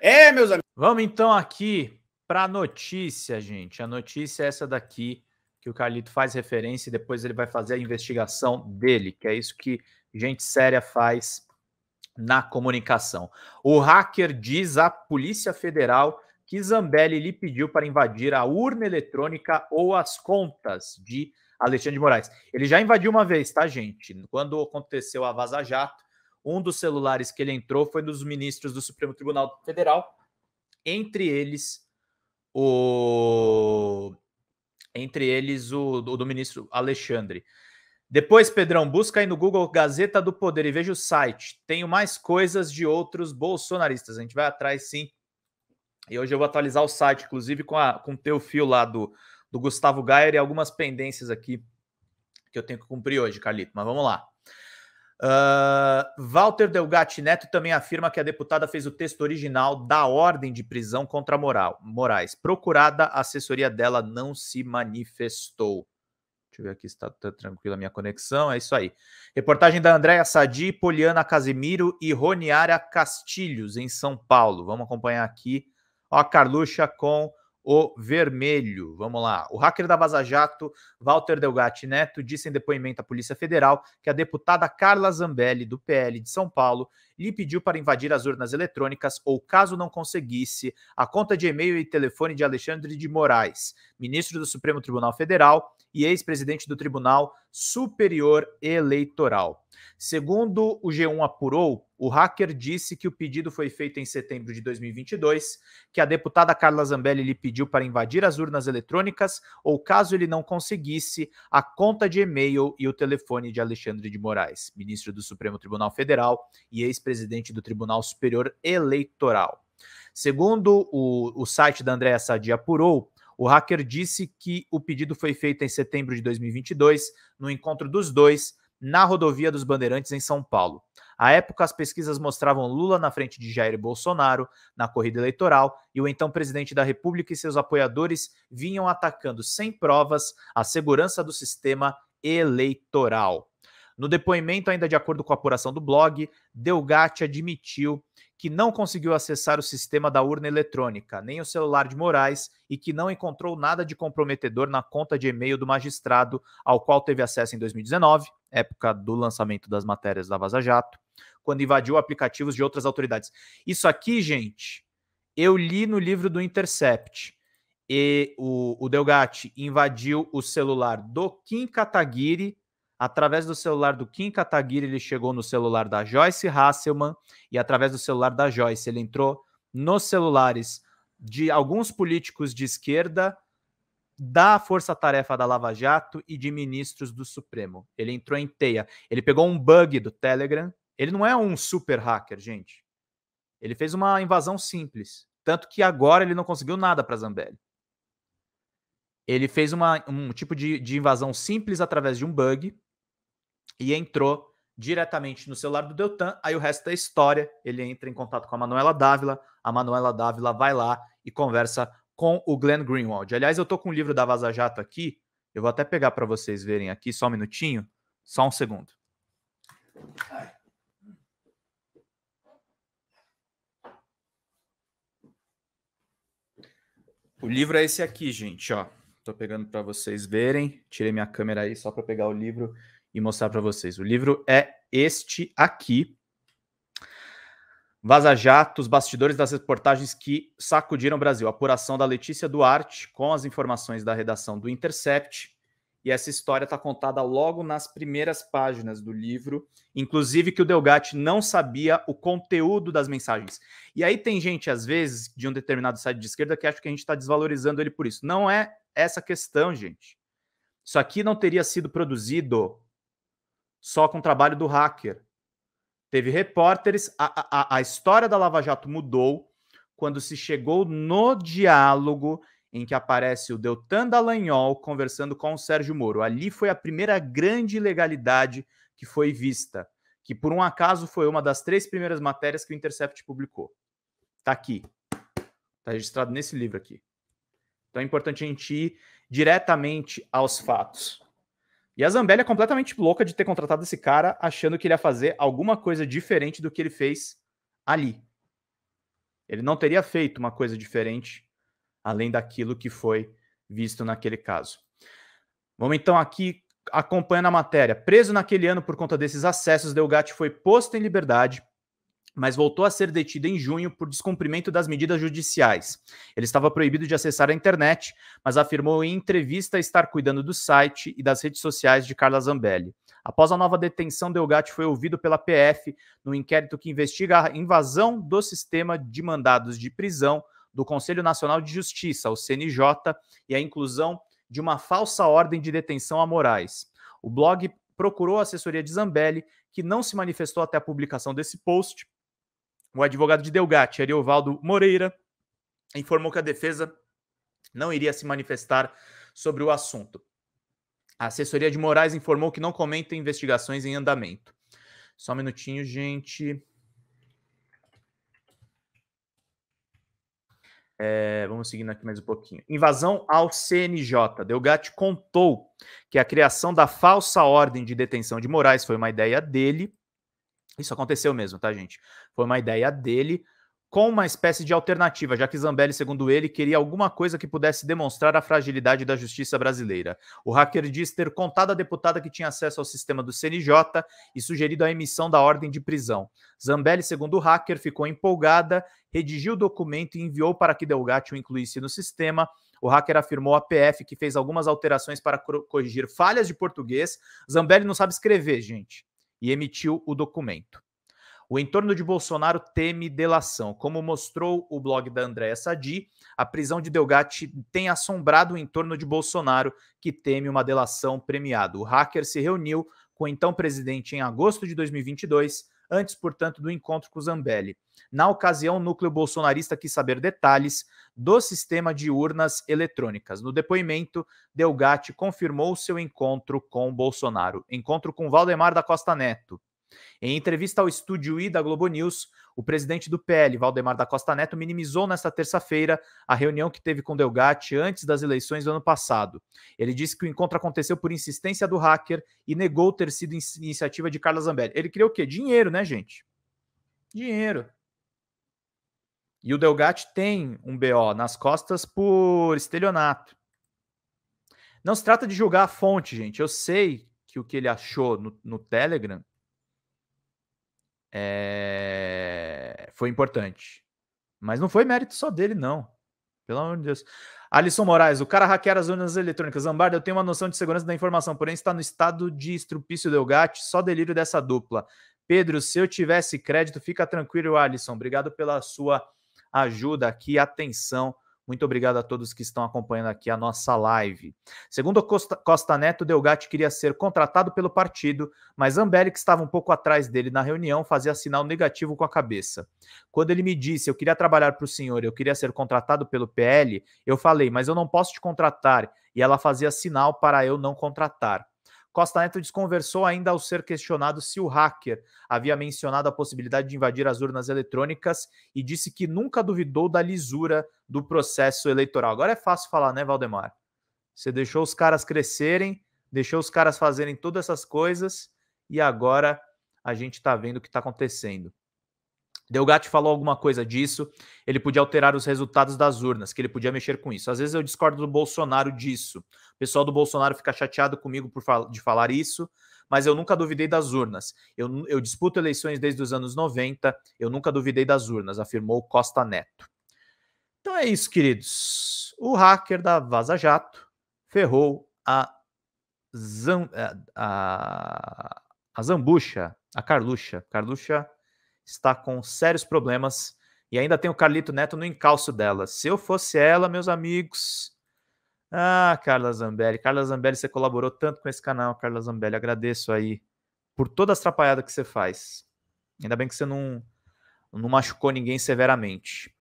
É, meus amigos. Vamos então aqui para a notícia, gente. A notícia é essa daqui que o Carlito faz referência e depois ele vai fazer a investigação dele, que é isso que gente séria faz na comunicação. O hacker diz à Polícia Federal que Zambelli lhe pediu para invadir a urna eletrônica ou as contas de Alexandre de Moraes. Ele já invadiu uma vez, tá, gente? Quando aconteceu a Vaza Jato, um dos celulares que ele entrou foi dos ministros do Supremo Tribunal Federal, entre eles o entre eles o, do, do ministro Alexandre. Depois, Pedrão, busca aí no Google Gazeta do Poder e veja o site. Tenho mais coisas de outros bolsonaristas. A gente vai atrás sim. E hoje eu vou atualizar o site, inclusive com, a, com o teu fio lá do, do Gustavo Gayer e algumas pendências aqui que eu tenho que cumprir hoje, Carlito. Mas vamos lá. Uh, Walter Delgatti Neto também afirma que a deputada fez o texto original da ordem de prisão contra Moral, Moraes. Procurada, a assessoria dela não se manifestou. Deixa eu ver aqui se está tá tranquila a minha conexão. É isso aí. Reportagem da Andréa Sadi, Poliana Casimiro e Roniara Castilhos, em São Paulo. Vamos acompanhar aqui. Ó, a Carluxa com o vermelho. Vamos lá. O hacker da Vaza Jato, Walter Delgatti Neto, disse em depoimento à Polícia Federal que a deputada Carla Zambelli, do PL de São Paulo, lhe pediu para invadir as urnas eletrônicas ou, caso não conseguisse, a conta de e-mail e telefone de Alexandre de Moraes, ministro do Supremo Tribunal Federal e ex-presidente do Tribunal Superior Eleitoral. Segundo o G1 apurou, o hacker disse que o pedido foi feito em setembro de 2022, que a deputada Carla Zambelli lhe pediu para invadir as urnas eletrônicas ou, caso ele não conseguisse, a conta de e-mail e o telefone de Alexandre de Moraes, ministro do Supremo Tribunal Federal e ex-presidente do Tribunal Superior Eleitoral. Segundo o, o site da Andréa Sadi apurou, o hacker disse que o pedido foi feito em setembro de 2022, no encontro dos dois, na rodovia dos Bandeirantes, em São Paulo. À época, as pesquisas mostravam Lula na frente de Jair Bolsonaro na corrida eleitoral e o então presidente da República e seus apoiadores vinham atacando sem provas a segurança do sistema eleitoral. No depoimento, ainda de acordo com a apuração do blog, Delgatti admitiu que não conseguiu acessar o sistema da urna eletrônica, nem o celular de Moraes e que não encontrou nada de comprometedor na conta de e-mail do magistrado ao qual teve acesso em 2019, época do lançamento das matérias da Vaza Jato, quando invadiu aplicativos de outras autoridades. Isso aqui, gente, eu li no livro do Intercept. E o, o Delgatti invadiu o celular do Kim Kataguiri Através do celular do Kim Kataguiri, ele chegou no celular da Joyce Hasselman e através do celular da Joyce ele entrou nos celulares de alguns políticos de esquerda da força-tarefa da Lava Jato e de ministros do Supremo. Ele entrou em teia. Ele pegou um bug do Telegram. Ele não é um super hacker, gente. Ele fez uma invasão simples, tanto que agora ele não conseguiu nada para Zambelli. Ele fez uma, um tipo de, de invasão simples através de um bug, e entrou diretamente no celular do Deltan. Aí o resto é história. Ele entra em contato com a Manuela Dávila. A Manuela Dávila vai lá e conversa com o Glenn Greenwald. Aliás, eu tô com o um livro da Vaza Jato aqui. Eu vou até pegar para vocês verem aqui, só um minutinho, só um segundo. O livro é esse aqui, gente, ó. Tô pegando para vocês verem. Tirei minha câmera aí só para pegar o livro e mostrar para vocês. O livro é este aqui. Vaza Jato, os bastidores das reportagens que sacudiram o Brasil. Apuração da Letícia Duarte com as informações da redação do Intercept. E essa história está contada logo nas primeiras páginas do livro, inclusive que o Delgatti não sabia o conteúdo das mensagens. E aí tem gente, às vezes, de um determinado site de esquerda que acha que a gente está desvalorizando ele por isso. Não é essa questão, gente. Isso aqui não teria sido produzido só com o trabalho do hacker. Teve repórteres, a, a, a história da Lava Jato mudou quando se chegou no diálogo em que aparece o Deltan Dallagnol conversando com o Sérgio Moro. Ali foi a primeira grande ilegalidade que foi vista, que por um acaso foi uma das três primeiras matérias que o Intercept publicou. Está aqui. está registrado nesse livro aqui. Então é importante a gente ir diretamente aos fatos. E a Zambelli é completamente louca de ter contratado esse cara achando que ele ia fazer alguma coisa diferente do que ele fez ali. Ele não teria feito uma coisa diferente além daquilo que foi visto naquele caso. Vamos então aqui acompanhando a matéria. Preso naquele ano por conta desses acessos, Delgatti foi posto em liberdade mas voltou a ser detido em junho por descumprimento das medidas judiciais. Ele estava proibido de acessar a internet, mas afirmou em entrevista estar cuidando do site e das redes sociais de Carla Zambelli. Após a nova detenção, Delgatti foi ouvido pela PF no inquérito que investiga a invasão do sistema de mandados de prisão do Conselho Nacional de Justiça, o CNJ, e a inclusão de uma falsa ordem de detenção a Moraes. O blog procurou a assessoria de Zambelli, que não se manifestou até a publicação desse post, o advogado de Delgatti, Ariovaldo Moreira, informou que a defesa não iria se manifestar sobre o assunto. A assessoria de Moraes informou que não comenta investigações em andamento. Só um minutinho, gente. É, vamos seguindo aqui mais um pouquinho. Invasão ao CNJ. Delgatti contou que a criação da falsa ordem de detenção de Moraes foi uma ideia dele isso aconteceu mesmo, tá, gente? Foi uma ideia dele com uma espécie de alternativa, já que Zambelli, segundo ele, queria alguma coisa que pudesse demonstrar a fragilidade da justiça brasileira. O hacker diz ter contado à deputada que tinha acesso ao sistema do CNJ e sugerido a emissão da ordem de prisão. Zambelli, segundo o hacker, ficou empolgada, redigiu o documento e enviou para que Delgatti o incluísse no sistema. O hacker afirmou à PF que fez algumas alterações para corrigir falhas de português. Zambelli não sabe escrever, gente e emitiu o documento. O entorno de Bolsonaro teme delação. Como mostrou o blog da Andréa Sadi, a prisão de Delgatti tem assombrado o entorno de Bolsonaro, que teme uma delação premiada. O hacker se reuniu com o então presidente em agosto de 2022 antes, portanto, do encontro com Zambelli. Na ocasião, o núcleo bolsonarista quis saber detalhes do sistema de urnas eletrônicas. No depoimento, Delgatti confirmou seu encontro com Bolsonaro, encontro com Valdemar da Costa Neto, em entrevista ao Estúdio I da Globo News, o presidente do PL, Valdemar da Costa Neto, minimizou nesta terça-feira a reunião que teve com Delgatti antes das eleições do ano passado. Ele disse que o encontro aconteceu por insistência do hacker e negou ter sido iniciativa de Carla Zambelli. Ele queria o quê? Dinheiro, né, gente? Dinheiro. E o Delgatti tem um BO nas costas por estelionato. Não se trata de julgar a fonte, gente. Eu sei que o que ele achou no, no Telegram é... foi importante. Mas não foi mérito só dele, não. Pelo amor de Deus. Alisson Moraes, o cara hackear as urnas eletrônicas. Zambardo, eu tenho uma noção de segurança da informação, porém está no estado de estrupício Delgatti, só delírio dessa dupla. Pedro, se eu tivesse crédito, fica tranquilo, Alisson. Obrigado pela sua ajuda aqui, atenção muito obrigado a todos que estão acompanhando aqui a nossa live. Segundo Costa, Costa Neto, Delgatti queria ser contratado pelo partido, mas Ambelli, que estava um pouco atrás dele na reunião, fazia sinal negativo com a cabeça. Quando ele me disse, eu queria trabalhar para o senhor, eu queria ser contratado pelo PL, eu falei, mas eu não posso te contratar. E ela fazia sinal para eu não contratar. Costa Neto desconversou ainda ao ser questionado se o hacker havia mencionado a possibilidade de invadir as urnas eletrônicas e disse que nunca duvidou da lisura do processo eleitoral. Agora é fácil falar, né, Valdemar? Você deixou os caras crescerem, deixou os caras fazerem todas essas coisas e agora a gente está vendo o que está acontecendo. Delgatti falou alguma coisa disso, ele podia alterar os resultados das urnas, que ele podia mexer com isso. Às vezes eu discordo do Bolsonaro disso. O pessoal do Bolsonaro fica chateado comigo por fal de falar isso, mas eu nunca duvidei das urnas. Eu, eu disputo eleições desde os anos 90, eu nunca duvidei das urnas, afirmou Costa Neto. Então é isso, queridos. O hacker da Vaza Jato ferrou a, Zan, a, a, a Zambucha, a Carluxa. Carluxa está com sérios problemas e ainda tem o Carlito Neto no encalço dela. Se eu fosse ela, meus amigos. Ah, Carla Zambelli. Carla Zambelli, você colaborou tanto com esse canal, Carla Zambelli. Agradeço aí por toda a atrapalhada que você faz. Ainda bem que você não, não machucou ninguém severamente.